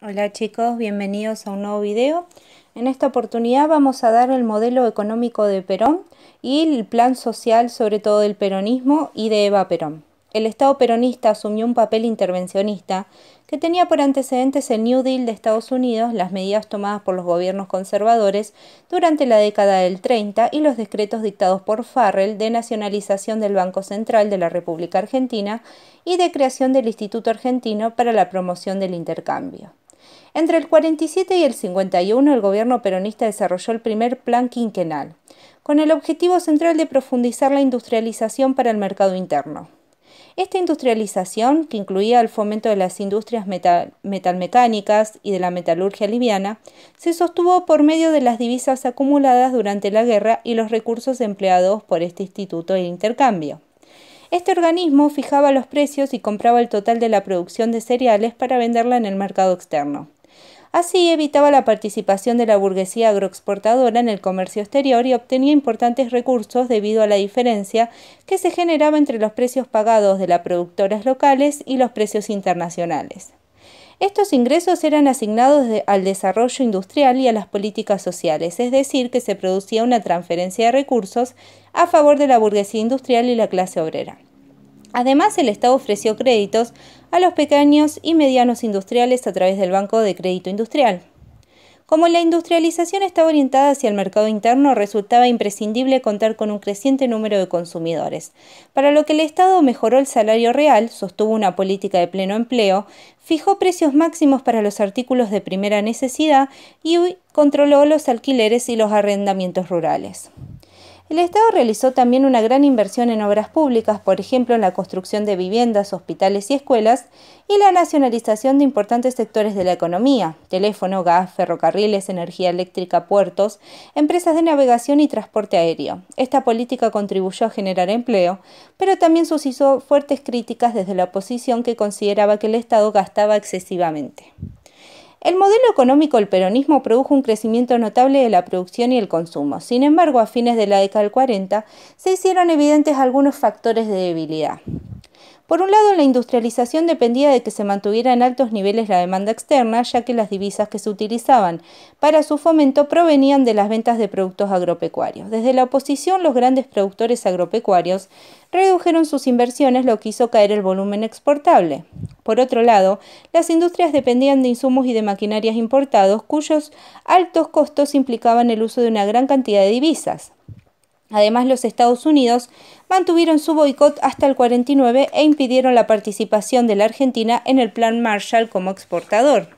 Hola chicos, bienvenidos a un nuevo video. En esta oportunidad vamos a dar el modelo económico de Perón y el plan social sobre todo del peronismo y de Eva Perón. El Estado peronista asumió un papel intervencionista que tenía por antecedentes el New Deal de Estados Unidos, las medidas tomadas por los gobiernos conservadores durante la década del 30 y los decretos dictados por Farrell de nacionalización del Banco Central de la República Argentina y de creación del Instituto Argentino para la Promoción del Intercambio. Entre el 47 y el 51 el gobierno peronista desarrolló el primer plan quinquenal, con el objetivo central de profundizar la industrialización para el mercado interno. Esta industrialización, que incluía el fomento de las industrias metalmecánicas y de la metalurgia liviana, se sostuvo por medio de las divisas acumuladas durante la guerra y los recursos empleados por este instituto de intercambio. Este organismo fijaba los precios y compraba el total de la producción de cereales para venderla en el mercado externo. Así evitaba la participación de la burguesía agroexportadora en el comercio exterior y obtenía importantes recursos debido a la diferencia que se generaba entre los precios pagados de las productoras locales y los precios internacionales. Estos ingresos eran asignados al desarrollo industrial y a las políticas sociales, es decir, que se producía una transferencia de recursos a favor de la burguesía industrial y la clase obrera. Además, el Estado ofreció créditos a los pequeños y medianos industriales a través del Banco de Crédito Industrial. Como la industrialización estaba orientada hacia el mercado interno, resultaba imprescindible contar con un creciente número de consumidores, para lo que el Estado mejoró el salario real, sostuvo una política de pleno empleo, fijó precios máximos para los artículos de primera necesidad y controló los alquileres y los arrendamientos rurales. El Estado realizó también una gran inversión en obras públicas, por ejemplo en la construcción de viviendas, hospitales y escuelas, y la nacionalización de importantes sectores de la economía, teléfono, gas, ferrocarriles, energía eléctrica, puertos, empresas de navegación y transporte aéreo. Esta política contribuyó a generar empleo, pero también suscitó fuertes críticas desde la oposición que consideraba que el Estado gastaba excesivamente. El modelo económico del peronismo produjo un crecimiento notable de la producción y el consumo. Sin embargo, a fines de la década del 40 se hicieron evidentes algunos factores de debilidad. Por un lado, la industrialización dependía de que se mantuviera en altos niveles la demanda externa, ya que las divisas que se utilizaban para su fomento provenían de las ventas de productos agropecuarios. Desde la oposición, los grandes productores agropecuarios redujeron sus inversiones, lo que hizo caer el volumen exportable. Por otro lado, las industrias dependían de insumos y de maquinarias importados, cuyos altos costos implicaban el uso de una gran cantidad de divisas. Además, los Estados Unidos mantuvieron su boicot hasta el 49 e impidieron la participación de la Argentina en el Plan Marshall como exportador.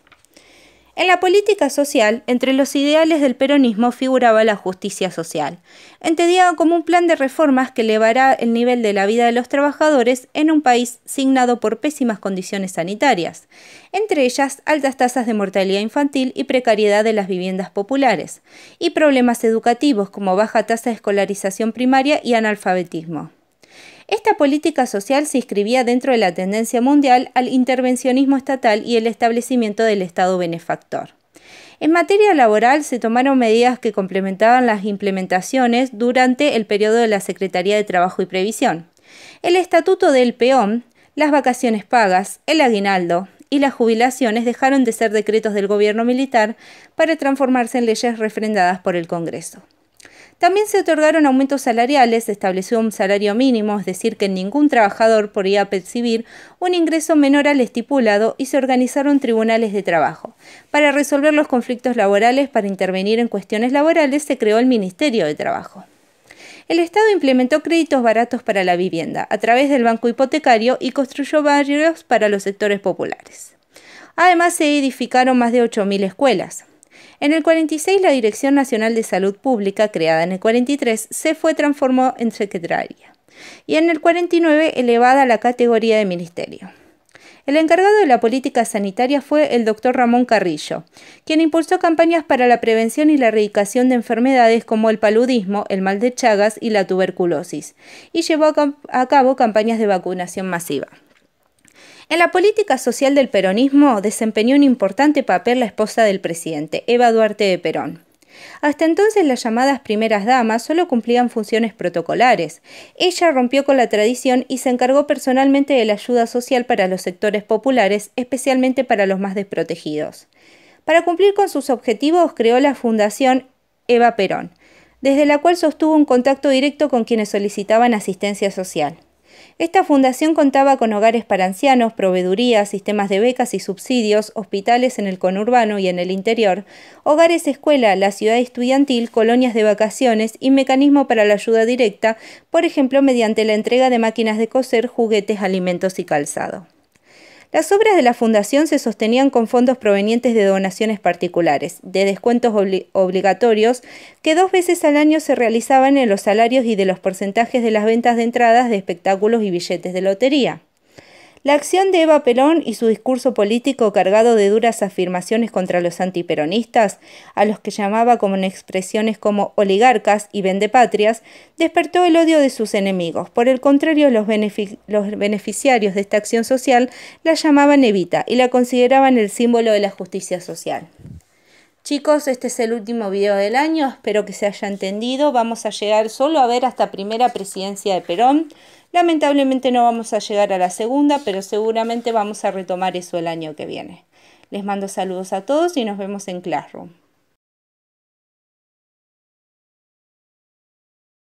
En la política social, entre los ideales del peronismo figuraba la justicia social, entendida como un plan de reformas que elevará el nivel de la vida de los trabajadores en un país signado por pésimas condiciones sanitarias, entre ellas altas tasas de mortalidad infantil y precariedad de las viviendas populares, y problemas educativos como baja tasa de escolarización primaria y analfabetismo. Esta política social se inscribía dentro de la tendencia mundial al intervencionismo estatal y el establecimiento del Estado benefactor. En materia laboral se tomaron medidas que complementaban las implementaciones durante el periodo de la Secretaría de Trabajo y Previsión. El Estatuto del Peón, las vacaciones pagas, el aguinaldo, y las jubilaciones dejaron de ser decretos del gobierno militar para transformarse en leyes refrendadas por el Congreso. También se otorgaron aumentos salariales, se estableció un salario mínimo, es decir, que ningún trabajador podía percibir un ingreso menor al estipulado y se organizaron tribunales de trabajo. Para resolver los conflictos laborales, para intervenir en cuestiones laborales, se creó el Ministerio de Trabajo. El Estado implementó créditos baratos para la vivienda a través del banco hipotecario y construyó barrios para los sectores populares. Además, se edificaron más de 8.000 escuelas. En el 46, la Dirección Nacional de Salud Pública, creada en el 43, se fue transformó en secretaria y en el 49 elevada a la categoría de ministerio. El encargado de la política sanitaria fue el doctor Ramón Carrillo, quien impulsó campañas para la prevención y la erradicación de enfermedades como el paludismo, el mal de Chagas y la tuberculosis, y llevó a, cabo campañas de vacunación masiva. En la política social del peronismo desempeñó un importante papel la esposa del presidente, Eva Duarte de Perón. Hasta entonces las llamadas primeras damas solo cumplían funciones protocolares. Ella rompió con la tradición y se encargó personalmente de la ayuda social para los sectores populares, especialmente para los más desprotegidos. Para cumplir con sus objetivos creó la Fundación Eva Perón, desde la cual sostuvo un contacto directo con quienes solicitaban asistencia social. Esta fundación contaba con hogares para ancianos, proveedurías, sistemas de becas y subsidios, hospitales en el conurbano y en el interior, hogares escuela, la ciudad estudiantil, colonias de vacaciones y mecanismo para la ayuda directa, por ejemplo mediante la entrega de máquinas de coser, juguetes, alimentos y calzado. Las obras de la fundación se sostenían con fondos provenientes de donaciones particulares, de descuentos obligatorios que dos veces al año se realizaban en los salarios y de los porcentajes de las ventas de entradas de espectáculos y billetes de lotería. La acción de Eva Perón y su discurso político cargado de duras afirmaciones contra los antiperonistas, a los que llamaba con expresiones como oligarcas y vendepatrias, despertó el odio de sus enemigos. Por el contrario, los, los beneficiarios de esta acción social la llamaban Evita y la consideraban el símbolo de la justicia social. Chicos, este es el último video del año, espero que se haya entendido. Vamos a llegar solo a ver hasta primera presidencia de Perón. Lamentablemente no vamos a llegar a la segunda, pero seguramente vamos a retomar eso el año que viene. Les mando saludos a todos y nos vemos en Classroom.